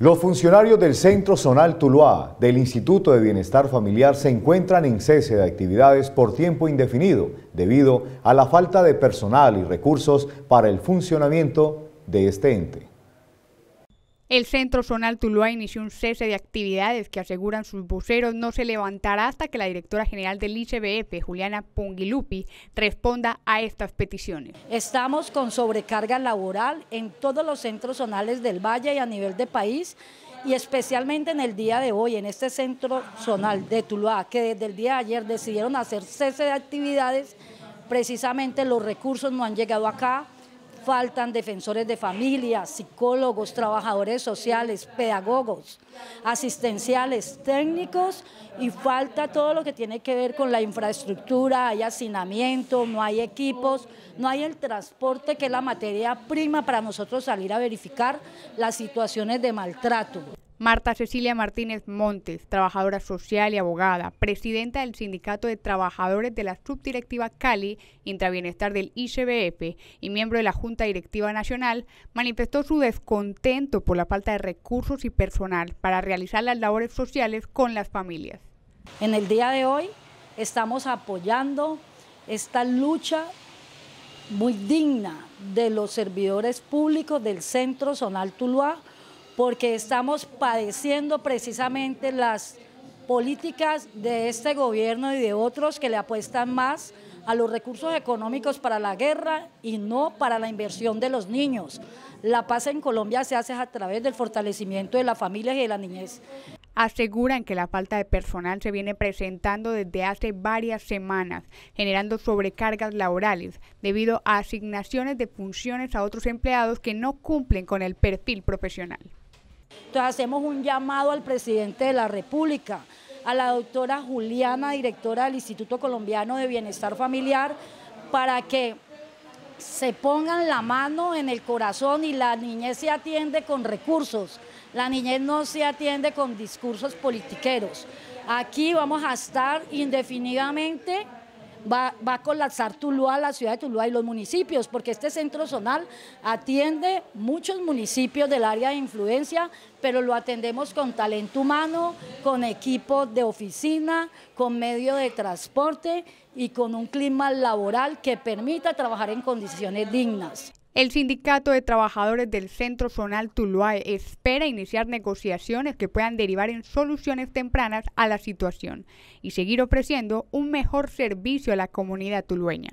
Los funcionarios del Centro Zonal Tuluá del Instituto de Bienestar Familiar se encuentran en cese de actividades por tiempo indefinido debido a la falta de personal y recursos para el funcionamiento de este ente. El Centro Zonal Tuluá inició un cese de actividades que aseguran sus voceros no se levantará hasta que la directora general del ICBF, Juliana Pungilupi, responda a estas peticiones. Estamos con sobrecarga laboral en todos los centros zonales del Valle y a nivel de país y especialmente en el día de hoy, en este centro zonal de Tuluá, que desde el día de ayer decidieron hacer cese de actividades, precisamente los recursos no han llegado acá, faltan defensores de familia, psicólogos, trabajadores sociales, pedagogos, asistenciales, técnicos y falta todo lo que tiene que ver con la infraestructura, hay hacinamiento, no hay equipos, no hay el transporte que es la materia prima para nosotros salir a verificar las situaciones de maltrato. Marta Cecilia Martínez Montes, trabajadora social y abogada, presidenta del Sindicato de Trabajadores de la Subdirectiva Cali, Intrabienestar del ICBF y miembro de la Junta Directiva Nacional, manifestó su descontento por la falta de recursos y personal para realizar las labores sociales con las familias. En el día de hoy estamos apoyando esta lucha muy digna de los servidores públicos del Centro Zonal Tuluá porque estamos padeciendo precisamente las políticas de este gobierno y de otros que le apuestan más a los recursos económicos para la guerra y no para la inversión de los niños. La paz en Colombia se hace a través del fortalecimiento de las familias y de la niñez. Aseguran que la falta de personal se viene presentando desde hace varias semanas, generando sobrecargas laborales debido a asignaciones de funciones a otros empleados que no cumplen con el perfil profesional. Entonces hacemos un llamado al presidente de la República, a la doctora Juliana, directora del Instituto Colombiano de Bienestar Familiar, para que se pongan la mano en el corazón y la niñez se atiende con recursos, la niñez no se atiende con discursos politiqueros. Aquí vamos a estar indefinidamente va, va a colapsar Tuluá, la ciudad de Tuluá y los municipios, porque este centro zonal atiende muchos municipios del área de influencia, pero lo atendemos con talento humano, con equipo de oficina, con medio de transporte y con un clima laboral que permita trabajar en condiciones dignas. El sindicato de trabajadores del Centro Zonal Tuluá espera iniciar negociaciones que puedan derivar en soluciones tempranas a la situación y seguir ofreciendo un mejor servicio a la comunidad tulueña.